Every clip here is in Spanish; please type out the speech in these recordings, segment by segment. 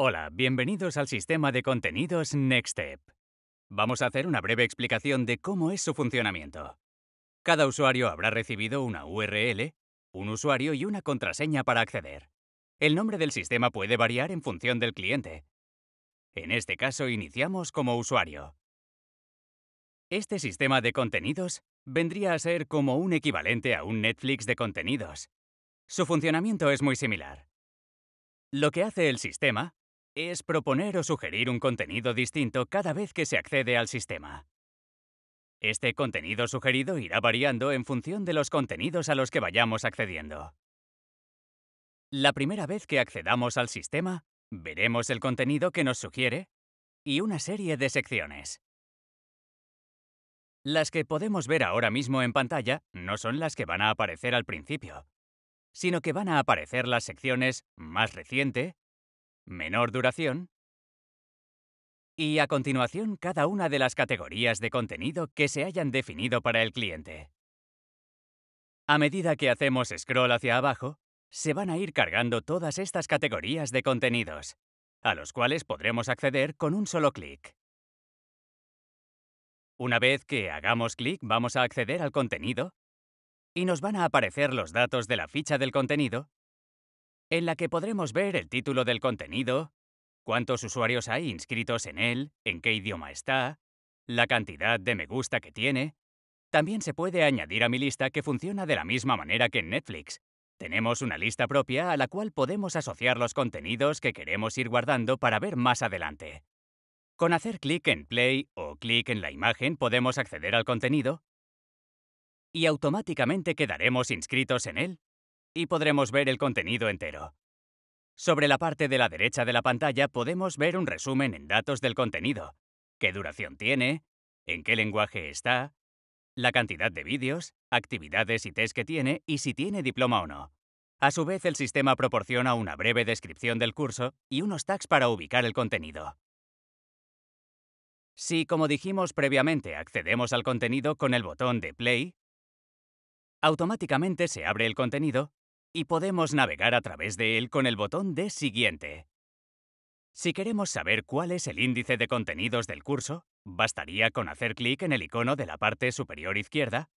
Hola, bienvenidos al sistema de contenidos Step. Vamos a hacer una breve explicación de cómo es su funcionamiento. Cada usuario habrá recibido una URL, un usuario y una contraseña para acceder. El nombre del sistema puede variar en función del cliente. En este caso, iniciamos como usuario. Este sistema de contenidos vendría a ser como un equivalente a un Netflix de contenidos. Su funcionamiento es muy similar. Lo que hace el sistema es proponer o sugerir un contenido distinto cada vez que se accede al sistema. Este contenido sugerido irá variando en función de los contenidos a los que vayamos accediendo. La primera vez que accedamos al sistema, veremos el contenido que nos sugiere y una serie de secciones. Las que podemos ver ahora mismo en pantalla no son las que van a aparecer al principio, sino que van a aparecer las secciones más reciente, menor duración y a continuación cada una de las categorías de contenido que se hayan definido para el cliente. A medida que hacemos scroll hacia abajo, se van a ir cargando todas estas categorías de contenidos, a los cuales podremos acceder con un solo clic. Una vez que hagamos clic vamos a acceder al contenido y nos van a aparecer los datos de la ficha del contenido en la que podremos ver el título del contenido, cuántos usuarios hay inscritos en él, en qué idioma está, la cantidad de me gusta que tiene. También se puede añadir a mi lista que funciona de la misma manera que en Netflix. Tenemos una lista propia a la cual podemos asociar los contenidos que queremos ir guardando para ver más adelante. Con hacer clic en Play o clic en la imagen podemos acceder al contenido y automáticamente quedaremos inscritos en él y podremos ver el contenido entero. Sobre la parte de la derecha de la pantalla podemos ver un resumen en datos del contenido, qué duración tiene, en qué lenguaje está, la cantidad de vídeos, actividades y test que tiene y si tiene diploma o no. A su vez, el sistema proporciona una breve descripción del curso y unos tags para ubicar el contenido. Si, como dijimos previamente, accedemos al contenido con el botón de Play, automáticamente se abre el contenido y podemos navegar a través de él con el botón de Siguiente. Si queremos saber cuál es el índice de contenidos del curso, bastaría con hacer clic en el icono de la parte superior izquierda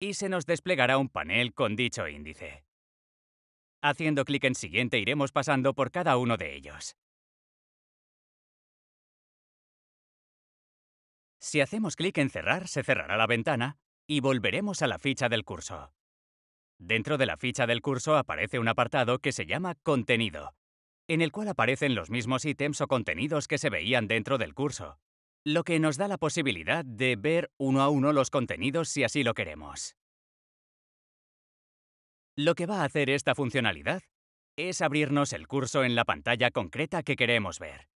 y se nos desplegará un panel con dicho índice. Haciendo clic en Siguiente iremos pasando por cada uno de ellos. Si hacemos clic en Cerrar, se cerrará la ventana y volveremos a la ficha del curso. Dentro de la ficha del curso aparece un apartado que se llama Contenido, en el cual aparecen los mismos ítems o contenidos que se veían dentro del curso, lo que nos da la posibilidad de ver uno a uno los contenidos si así lo queremos. Lo que va a hacer esta funcionalidad es abrirnos el curso en la pantalla concreta que queremos ver.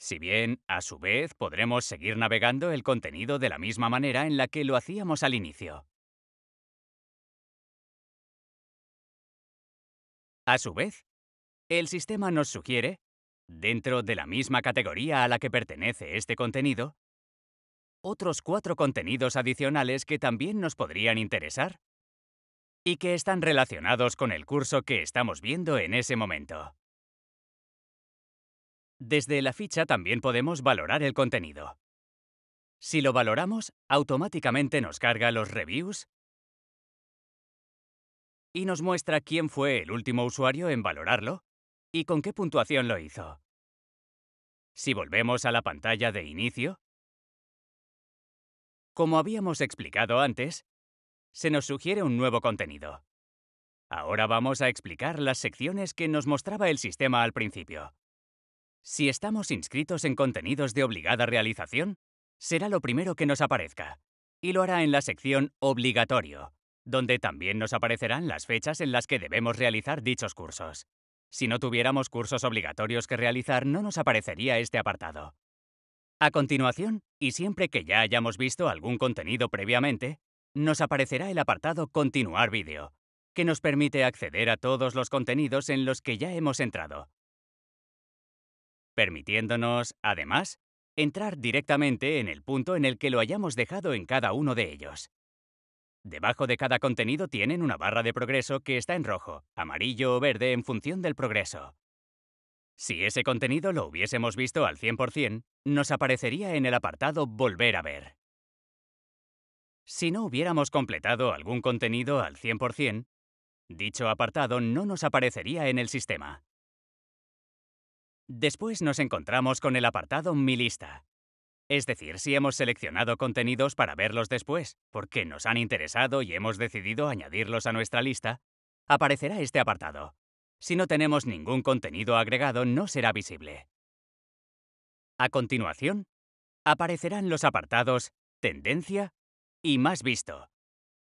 Si bien, a su vez, podremos seguir navegando el contenido de la misma manera en la que lo hacíamos al inicio. A su vez, el sistema nos sugiere, dentro de la misma categoría a la que pertenece este contenido, otros cuatro contenidos adicionales que también nos podrían interesar y que están relacionados con el curso que estamos viendo en ese momento. Desde la ficha también podemos valorar el contenido. Si lo valoramos, automáticamente nos carga los reviews, y nos muestra quién fue el último usuario en valorarlo y con qué puntuación lo hizo. Si volvemos a la pantalla de inicio, como habíamos explicado antes, se nos sugiere un nuevo contenido. Ahora vamos a explicar las secciones que nos mostraba el sistema al principio. Si estamos inscritos en contenidos de obligada realización, será lo primero que nos aparezca, y lo hará en la sección Obligatorio, donde también nos aparecerán las fechas en las que debemos realizar dichos cursos. Si no tuviéramos cursos obligatorios que realizar, no nos aparecería este apartado. A continuación, y siempre que ya hayamos visto algún contenido previamente, nos aparecerá el apartado Continuar vídeo, que nos permite acceder a todos los contenidos en los que ya hemos entrado, permitiéndonos, además, entrar directamente en el punto en el que lo hayamos dejado en cada uno de ellos. Debajo de cada contenido tienen una barra de progreso que está en rojo, amarillo o verde en función del progreso. Si ese contenido lo hubiésemos visto al 100%, nos aparecería en el apartado Volver a ver. Si no hubiéramos completado algún contenido al 100%, dicho apartado no nos aparecería en el sistema. Después nos encontramos con el apartado Mi lista, es decir, si hemos seleccionado contenidos para verlos después, porque nos han interesado y hemos decidido añadirlos a nuestra lista, aparecerá este apartado. Si no tenemos ningún contenido agregado, no será visible. A continuación, aparecerán los apartados Tendencia y Más visto,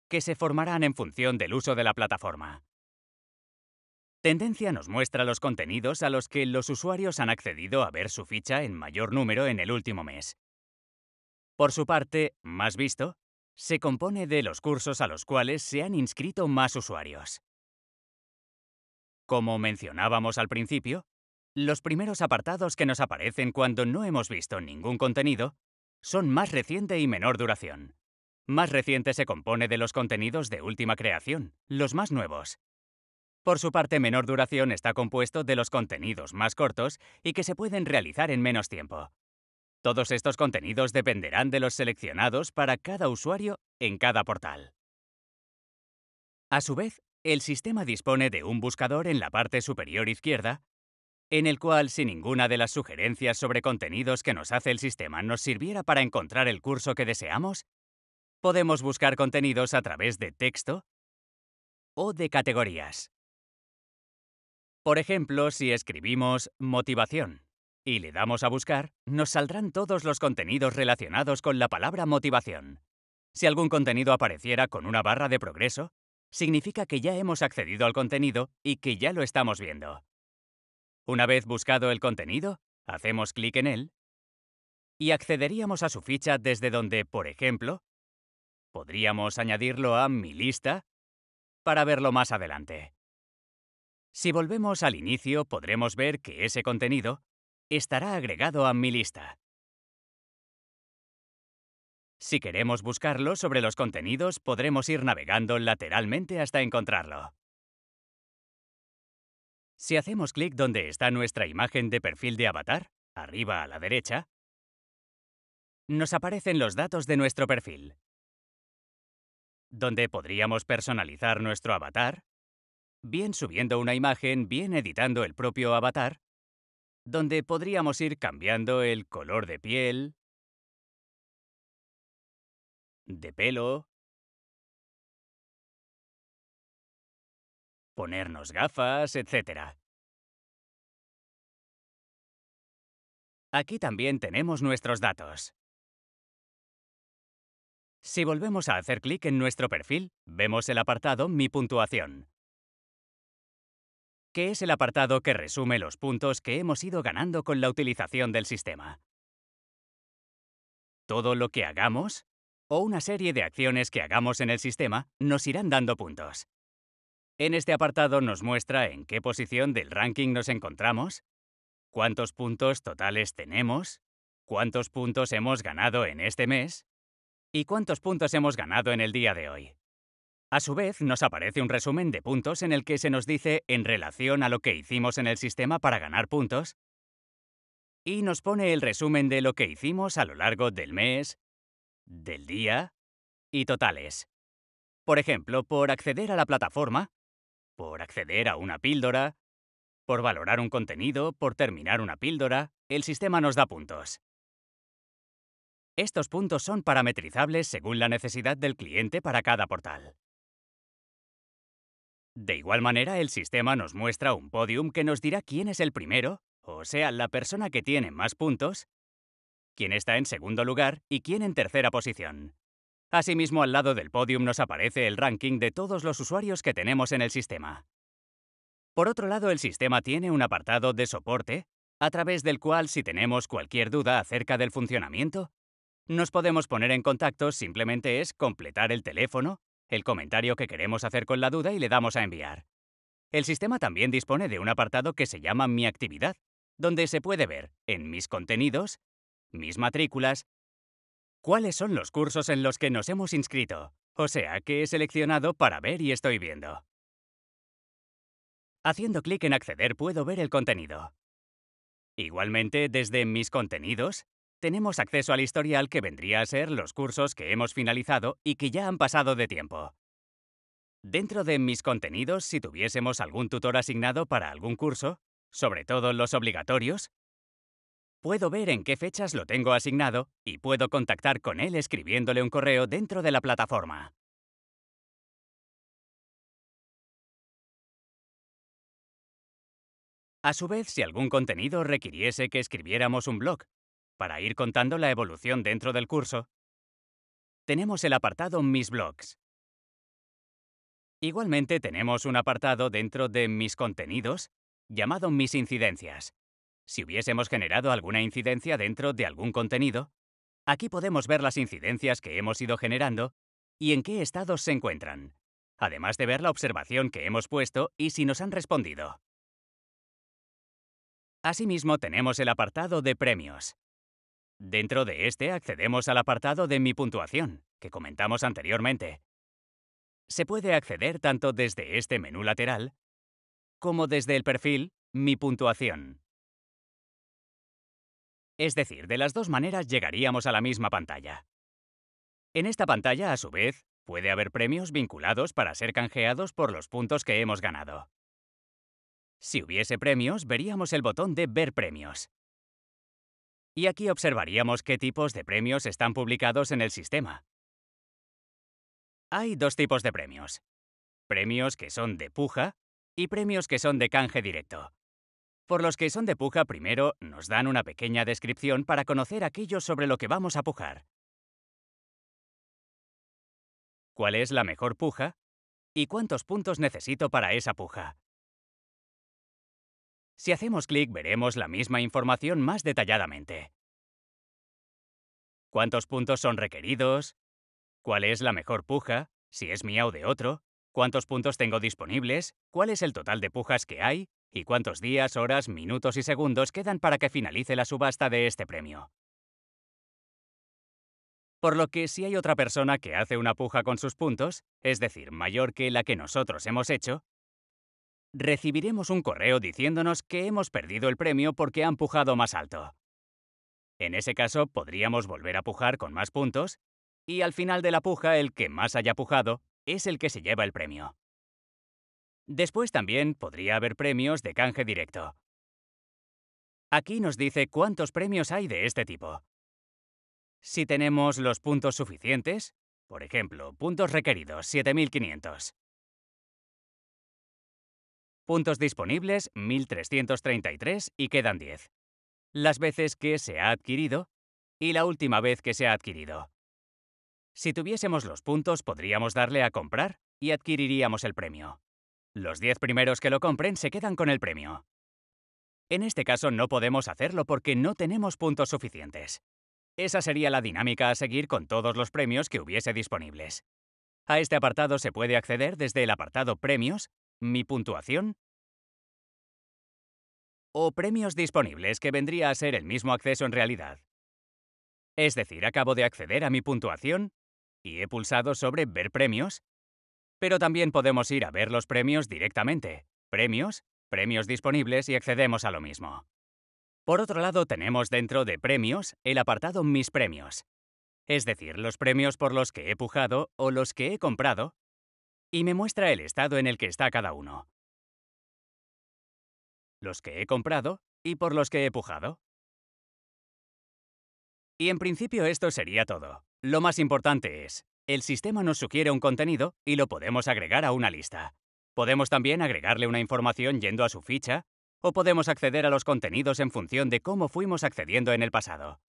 que se formarán en función del uso de la plataforma. Tendencia nos muestra los contenidos a los que los usuarios han accedido a ver su ficha en mayor número en el último mes. Por su parte, Más Visto se compone de los cursos a los cuales se han inscrito más usuarios. Como mencionábamos al principio, los primeros apartados que nos aparecen cuando no hemos visto ningún contenido son más reciente y menor duración. Más reciente se compone de los contenidos de última creación, los más nuevos, por su parte, menor duración está compuesto de los contenidos más cortos y que se pueden realizar en menos tiempo. Todos estos contenidos dependerán de los seleccionados para cada usuario en cada portal. A su vez, el sistema dispone de un buscador en la parte superior izquierda, en el cual si ninguna de las sugerencias sobre contenidos que nos hace el sistema nos sirviera para encontrar el curso que deseamos, podemos buscar contenidos a través de texto o de categorías. Por ejemplo, si escribimos motivación y le damos a buscar, nos saldrán todos los contenidos relacionados con la palabra motivación. Si algún contenido apareciera con una barra de progreso, significa que ya hemos accedido al contenido y que ya lo estamos viendo. Una vez buscado el contenido, hacemos clic en él y accederíamos a su ficha desde donde, por ejemplo, podríamos añadirlo a mi lista para verlo más adelante. Si volvemos al inicio, podremos ver que ese contenido estará agregado a mi lista. Si queremos buscarlo sobre los contenidos, podremos ir navegando lateralmente hasta encontrarlo. Si hacemos clic donde está nuestra imagen de perfil de avatar, arriba a la derecha, nos aparecen los datos de nuestro perfil, donde podríamos personalizar nuestro avatar bien subiendo una imagen, bien editando el propio avatar, donde podríamos ir cambiando el color de piel, de pelo, ponernos gafas, etc. Aquí también tenemos nuestros datos. Si volvemos a hacer clic en nuestro perfil, vemos el apartado Mi puntuación que es el apartado que resume los puntos que hemos ido ganando con la utilización del sistema. Todo lo que hagamos o una serie de acciones que hagamos en el sistema nos irán dando puntos. En este apartado nos muestra en qué posición del ranking nos encontramos, cuántos puntos totales tenemos, cuántos puntos hemos ganado en este mes y cuántos puntos hemos ganado en el día de hoy. A su vez, nos aparece un resumen de puntos en el que se nos dice en relación a lo que hicimos en el sistema para ganar puntos y nos pone el resumen de lo que hicimos a lo largo del mes, del día y totales. Por ejemplo, por acceder a la plataforma, por acceder a una píldora, por valorar un contenido, por terminar una píldora, el sistema nos da puntos. Estos puntos son parametrizables según la necesidad del cliente para cada portal. De igual manera, el sistema nos muestra un podium que nos dirá quién es el primero, o sea, la persona que tiene más puntos, quién está en segundo lugar y quién en tercera posición. Asimismo, al lado del podium nos aparece el ranking de todos los usuarios que tenemos en el sistema. Por otro lado, el sistema tiene un apartado de soporte, a través del cual si tenemos cualquier duda acerca del funcionamiento, nos podemos poner en contacto simplemente es completar el teléfono el comentario que queremos hacer con la duda y le damos a enviar. El sistema también dispone de un apartado que se llama Mi actividad, donde se puede ver, en mis contenidos, mis matrículas, cuáles son los cursos en los que nos hemos inscrito, o sea, que he seleccionado para ver y estoy viendo. Haciendo clic en Acceder puedo ver el contenido. Igualmente, desde Mis contenidos, tenemos acceso al historial que vendría a ser los cursos que hemos finalizado y que ya han pasado de tiempo. Dentro de mis contenidos, si tuviésemos algún tutor asignado para algún curso, sobre todo los obligatorios, puedo ver en qué fechas lo tengo asignado y puedo contactar con él escribiéndole un correo dentro de la plataforma. A su vez, si algún contenido requiriese que escribiéramos un blog, para ir contando la evolución dentro del curso, tenemos el apartado Mis blogs. Igualmente tenemos un apartado dentro de Mis contenidos llamado Mis incidencias. Si hubiésemos generado alguna incidencia dentro de algún contenido, aquí podemos ver las incidencias que hemos ido generando y en qué estados se encuentran, además de ver la observación que hemos puesto y si nos han respondido. Asimismo tenemos el apartado de premios, Dentro de este accedemos al apartado de Mi puntuación, que comentamos anteriormente. Se puede acceder tanto desde este menú lateral como desde el perfil Mi puntuación. Es decir, de las dos maneras llegaríamos a la misma pantalla. En esta pantalla, a su vez, puede haber premios vinculados para ser canjeados por los puntos que hemos ganado. Si hubiese premios, veríamos el botón de Ver premios, y aquí observaríamos qué tipos de premios están publicados en el sistema. Hay dos tipos de premios. Premios que son de puja y premios que son de canje directo. Por los que son de puja primero nos dan una pequeña descripción para conocer aquello sobre lo que vamos a pujar. ¿Cuál es la mejor puja? ¿Y cuántos puntos necesito para esa puja? Si hacemos clic veremos la misma información más detalladamente. ¿Cuántos puntos son requeridos? ¿Cuál es la mejor puja? Si es mía o de otro. ¿Cuántos puntos tengo disponibles? ¿Cuál es el total de pujas que hay? ¿Y cuántos días, horas, minutos y segundos quedan para que finalice la subasta de este premio? Por lo que si hay otra persona que hace una puja con sus puntos, es decir, mayor que la que nosotros hemos hecho, recibiremos un correo diciéndonos que hemos perdido el premio porque han pujado más alto. En ese caso, podríamos volver a pujar con más puntos y al final de la puja el que más haya pujado es el que se lleva el premio. Después también podría haber premios de canje directo. Aquí nos dice cuántos premios hay de este tipo. Si tenemos los puntos suficientes, por ejemplo, puntos requeridos 7500, Puntos disponibles 1.333 y quedan 10. Las veces que se ha adquirido y la última vez que se ha adquirido. Si tuviésemos los puntos podríamos darle a comprar y adquiriríamos el premio. Los 10 primeros que lo compren se quedan con el premio. En este caso no podemos hacerlo porque no tenemos puntos suficientes. Esa sería la dinámica a seguir con todos los premios que hubiese disponibles. A este apartado se puede acceder desde el apartado Premios mi puntuación o premios disponibles que vendría a ser el mismo acceso en realidad. Es decir, acabo de acceder a mi puntuación y he pulsado sobre Ver premios, pero también podemos ir a ver los premios directamente. Premios, premios disponibles y accedemos a lo mismo. Por otro lado, tenemos dentro de premios el apartado Mis premios, es decir, los premios por los que he pujado o los que he comprado y me muestra el estado en el que está cada uno. Los que he comprado y por los que he pujado. Y en principio esto sería todo. Lo más importante es, el sistema nos sugiere un contenido y lo podemos agregar a una lista. Podemos también agregarle una información yendo a su ficha, o podemos acceder a los contenidos en función de cómo fuimos accediendo en el pasado.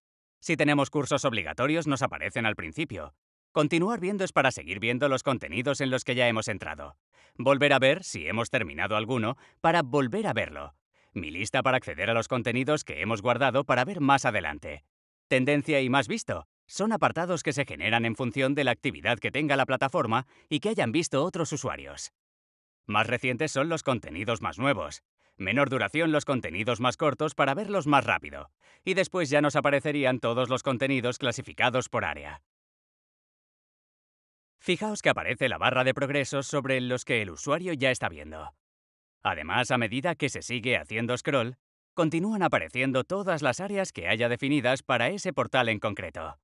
Si tenemos cursos obligatorios nos aparecen al principio, Continuar viendo es para seguir viendo los contenidos en los que ya hemos entrado. Volver a ver, si hemos terminado alguno, para volver a verlo. Mi lista para acceder a los contenidos que hemos guardado para ver más adelante. Tendencia y más visto. Son apartados que se generan en función de la actividad que tenga la plataforma y que hayan visto otros usuarios. Más recientes son los contenidos más nuevos. Menor duración los contenidos más cortos para verlos más rápido. Y después ya nos aparecerían todos los contenidos clasificados por área. Fijaos que aparece la barra de progresos sobre los que el usuario ya está viendo. Además, a medida que se sigue haciendo scroll, continúan apareciendo todas las áreas que haya definidas para ese portal en concreto.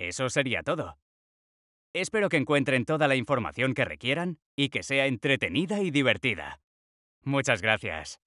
Eso sería todo. Espero que encuentren toda la información que requieran y que sea entretenida y divertida. Muchas gracias.